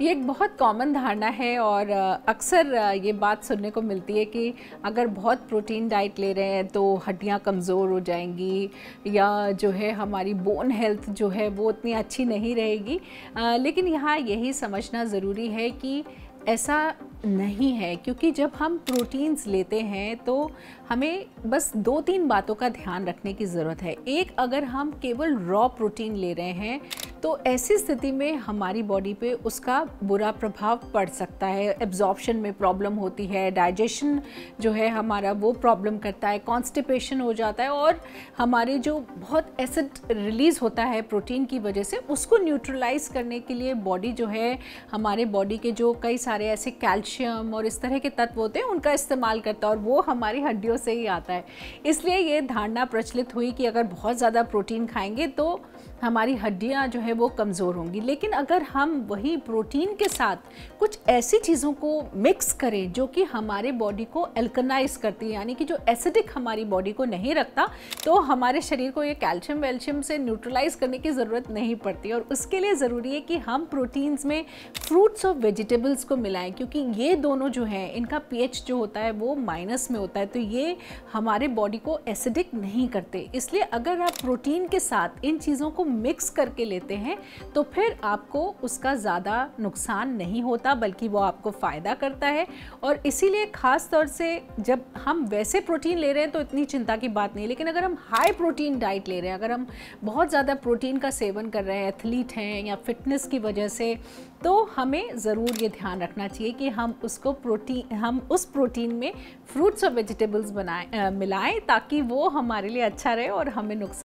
ये एक बहुत कॉमन धारणा है और अक्सर ये बात सुनने को मिलती है कि अगर बहुत प्रोटीन डाइट ले रहे हैं तो हड्डियाँ कमज़ोर हो जाएंगी या जो है हमारी बोन हेल्थ जो है वो उतनी अच्छी नहीं रहेगी लेकिन यहाँ यही समझना ज़रूरी है कि ऐसा नहीं है क्योंकि जब हम प्रोटीन्स लेते हैं तो हमें बस दो तीन बातों का ध्यान रखने की ज़रूरत है एक अगर हम केवल रॉ प्रोटीन ले रहे हैं तो ऐसी स्थिति में हमारी बॉडी पे उसका बुरा प्रभाव पड़ सकता है एब्जॉर्प्शन में प्रॉब्लम होती है डाइजेशन जो है हमारा वो प्रॉब्लम करता है कॉन्स्टिपेशन हो जाता है और हमारे जो बहुत एसिड रिलीज़ होता है प्रोटीन की वजह से उसको न्यूट्रलाइज करने के लिए बॉडी जो है हमारे बॉडी के जो कई सारे ऐसे कैल्शियम और इस तरह के तत्व होते हैं उनका इस्तेमाल करता है और वो हमारी हड्डियों से ही आता है इसलिए ये धारणा प्रचलित हुई कि अगर बहुत ज़्यादा प्रोटीन खाएंगे तो हमारी हड्डियाँ जो है है वो कमज़ोर होंगी लेकिन अगर हम वही प्रोटीन के साथ कुछ ऐसी चीज़ों को मिक्स करें जो कि हमारे बॉडी को एल्कनाइज करती है यानी कि जो एसिडिक हमारी बॉडी को नहीं रखता तो हमारे शरीर को ये कैल्शियम वेल्शियम से न्यूट्रलाइज करने की ज़रूरत नहीं पड़ती और उसके लिए ज़रूरी है कि हम प्रोटीन्स में फ्रूट्स और वेजिटेबल्स को मिलाएं क्योंकि ये दोनों जो हैं इनका पी जो होता है वो माइनस में होता है तो ये हमारे बॉडी को एसिडिक नहीं करते इसलिए अगर आप प्रोटीन के साथ इन चीज़ों को मिक्स करके लेते हैं तो फिर आपको उसका ज़्यादा नुकसान नहीं होता बल्कि वो आपको फ़ायदा करता है और इसीलिए ख़ास तौर से जब हम वैसे प्रोटीन ले रहे हैं तो इतनी चिंता की बात नहीं लेकिन अगर हम हाई प्रोटीन डाइट ले रहे हैं अगर हम बहुत ज़्यादा प्रोटीन का सेवन कर रहे हैं एथलीट हैं या फिटनेस की वजह से तो हमें ज़रूर ये ध्यान रखना चाहिए कि हम उसको प्रोटीन हम उस प्रोटीन में फ्रूट्स और वेजिटेबल्स बनाए मिलाएं ताकि वो हमारे लिए अच्छा रहे और हमें नुकसान